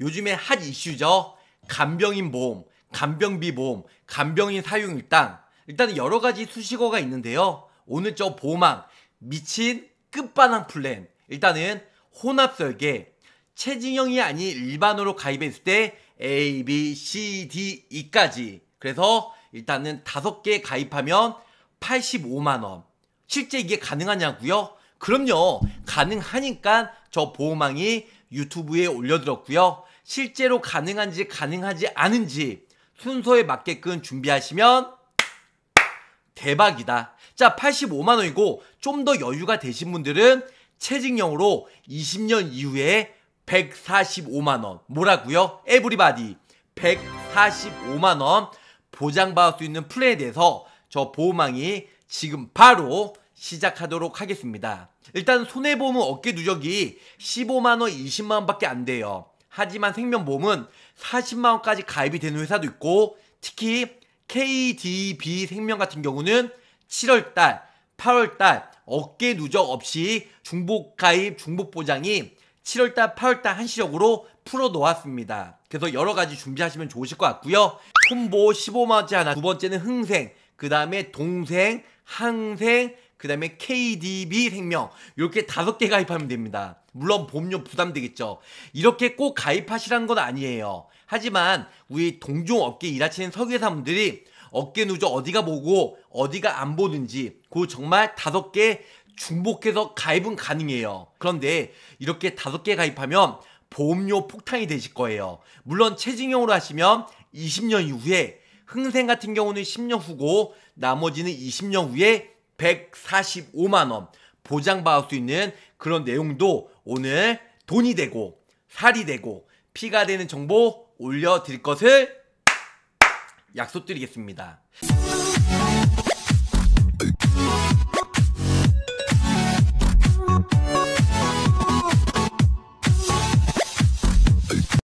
요즘에 핫 이슈죠. 간병인 보험, 간병비 보험, 간병인 사용 일당. 일단 여러 가지 수식어가 있는데요. 오늘 저 보망, 미친 끝바닥 플랜. 일단은 혼합 설계. 체징형이 아닌 일반으로 가입했을 때 A, B, C, D, E까지. 그래서 일단은 다섯 개 가입하면 85만 원. 실제 이게 가능하냐고요? 그럼요. 가능하니까 저 보호망이 유튜브에 올려드렸고요. 실제로 가능한지 가능하지 않은지 순서에 맞게끔 준비하시면 대박이다. 자, 85만원이고 좀 더 여유가 되신 분들은 체증형으로 20년 이후에 145만원. 뭐라고요? 에브리바디. 145만원 보장받을 수 있는 플랜에 대해서 저 보호망이 지금 바로 시작하도록 하겠습니다. 일단 손해보험은 어깨 누적이 15만원, 20만원밖에 안 돼요. 하지만 생명보험은 40만원까지 가입이 되는 회사도 있고 특히 KDB 생명 같은 경우는 7월달, 8월달 어깨 누적 없이 중복 가입, 중복 보장이 7월달, 8월달 한시적으로 풀어놓았습니다. 그래서 여러 가지 준비하시면 좋으실 것 같고요. 콤보 15만원짜리 하나, 두 번째는 흥생, 그 다음에 동생, 항생, 그 다음에 KDB 생명 이렇게 다섯 개 가입하면 됩니다. 물론 보험료 부담되겠죠. 이렇게 꼭 가입하시란 건 아니에요. 하지만 우리 동종업계 일하시는 유계사분들이 어깨 누저 어디가 보고 어디가 안 보는지 그 정말 다섯 개 중복해서 가입은 가능해요. 그런데 이렇게 다섯 개 가입하면 보험료 폭탄이 되실 거예요. 물론 체증형으로 하시면 20년 이후에 흥생 같은 경우는 10년 후고 나머지는 20년 후에 145만원 보장받을 수 있는 그런 내용도 오늘 돈이 되고 살이 되고 피가 되는 정보 올려드릴 것을 약속드리겠습니다.